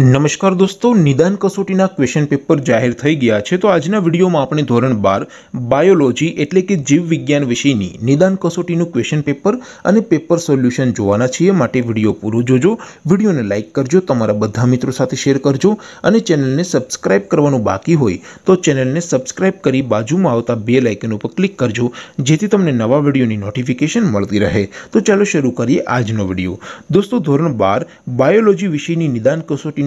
નમસ્કાર દોસ્તો નિદાન કસોટીના ક્વેશ્ચન પેપર જાહેર થઈ ગયા છે તો આજના વિડિયોમાં આપણે ધોરણ 12 બાયોલોજી એટલે કે જીવવિજ્ઞાન વિષયની નિદાન કસોટીનું ક્વેશ્ચન પેપર અને પેપર સોલ્યુશન જોવાના છીએ માટે વિડિયો પૂરો જોજો વિડિયોને લાઈક કરજો તમારા બધા મિત્રો સાથે શેર કરજો અને ચેનલને સબ્સ્ક્રાઇબ કરવાનો બાકી હોય તો ચેનલને સબ્સ્ક્રાઇબ કરી બાજુમાં આવતા બેલ આઇકન ઉપર ક્લિક કરજો જેથી તમને નવા વિડિયોની નોટિફિકેશન મળતી રહે તો ચાલો શરૂ કરીએ આજનો વિડિયો દોસ્તો ધોરણ 12 બાયોલોજી વિષયની નિદાન કસોટીનું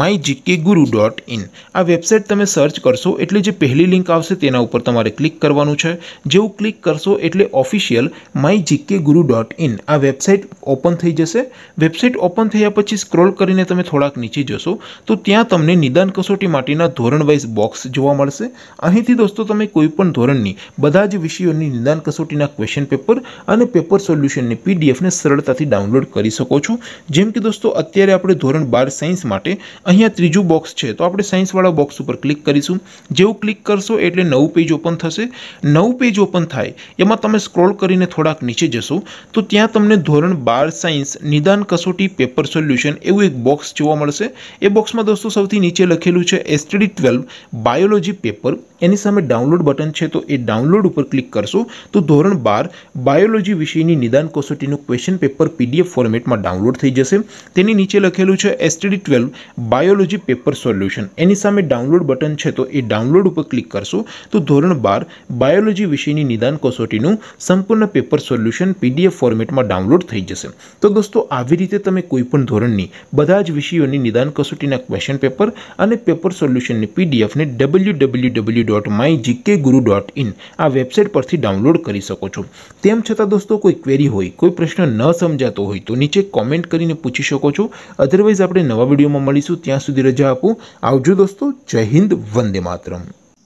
my GK guru dot in આ વેબસાઇટ તમે સર્ચ કરશો એટલે જે પહેલી લિંક આવશે તેના ઉપર તમારે ક્લિક કરવાનું છે જેવું ક્લિક કરશો એટલે official my GK guru dot in આ વેબસાઇટ ઓપન થઈ જશે વેબસાઇટ ઓપન થયા પછી સ્ક્રોલ કરીને તમે થોડાક નીચે જશો તો ત્યાં તમને નિદાન કસોટી માટેના ધોરણ વાઇઝ બોક્સ જોવા મળશે અહીંથી દોસ્તો તમે કોઈપણ ધોરણની બધા જ વિષયોની નિદાન કસોટીના ક્વેશ્ચન પેપર અને પેપર સોલ્યુશનની પીડીએફને સરળતાથી ડાઉનલોડ કરી શકો છો જેમ કે દોસ્તો અત્યારે આપણે ધોરણ બાર સાયન્સ માટે અહીંયા ત્રીજું બોક્સ છે તો આપણે સાયન્સ વાળો બોક્સ ઉપર ક્લિક કરીશું જેવું ક્લિક કરશો એટલે નવું પેજ ઓપન થશે નવું પેજ ઓપન થાય એમાં તમે સ્ક્રોલ કરીને થોડાક નીચે જશો તો ત્યાં તમને ધોરણ 12 સાયન્સ નિદાન કસોટી પેપર સોલ્યુશન એવું એક બોક્સ જોવા મળશે એ બોક્સમાં દોસ્તો સૌથી નીચે લખેલું છે STD 12 બાયોલોજી પેપર એની સામે ડાઉનલોડ બટન છે તો એ ડાઉનલોડ ઉપર ક્લિક કરશું તો ધોરણ 12 બાયોલોજી વિષયની નિદાન કસોટીનું ક્વેશ્ચન પેપર PDF ફોર્મેટમાં ડાઉનલોડ થઈ જશે તેની નીચે લખેલું છે STD 12 बायोलॉजी पेपर सॉल्यूशन एनीसा में डाउनलोड बटन छे तो ई डाउनलोड ऊपर क्लिक करसू तो ધોરણ 12 बायोलॉजी विषयनी निदान कसोटीनु संपूर्ण पेपर सॉल्यूशन पीडीएफ फॉर्मेट માં ડાઉનલોડ થઈ જશે તો દોસ્તો આવી રીતે તમે કોઈ પણ ધોરણની બધા જ વિષયોની निदान कसोटीના ક્વેશ્ચન પેપર અને પેપર સોલ્યુશનની પીડીએફ ને www.mygkguru.in આ વેબસાઈટ પરથી ડાઉનલોડ કરી શકો છો તેમ છતા દોસ્તો કોઈ ક્વેરી હોય કોઈ પ્રશ્ન ન સમજાતો હોય તો નીચે કમેન્ટ કરીને પૂછી શકો છો અધરવાઇઝ આપણે નવા વિડિયોમાં મળી तो यहां સુધી رج اپو આવજો દોસ્તો જય હિન્દ વંદે માતરમ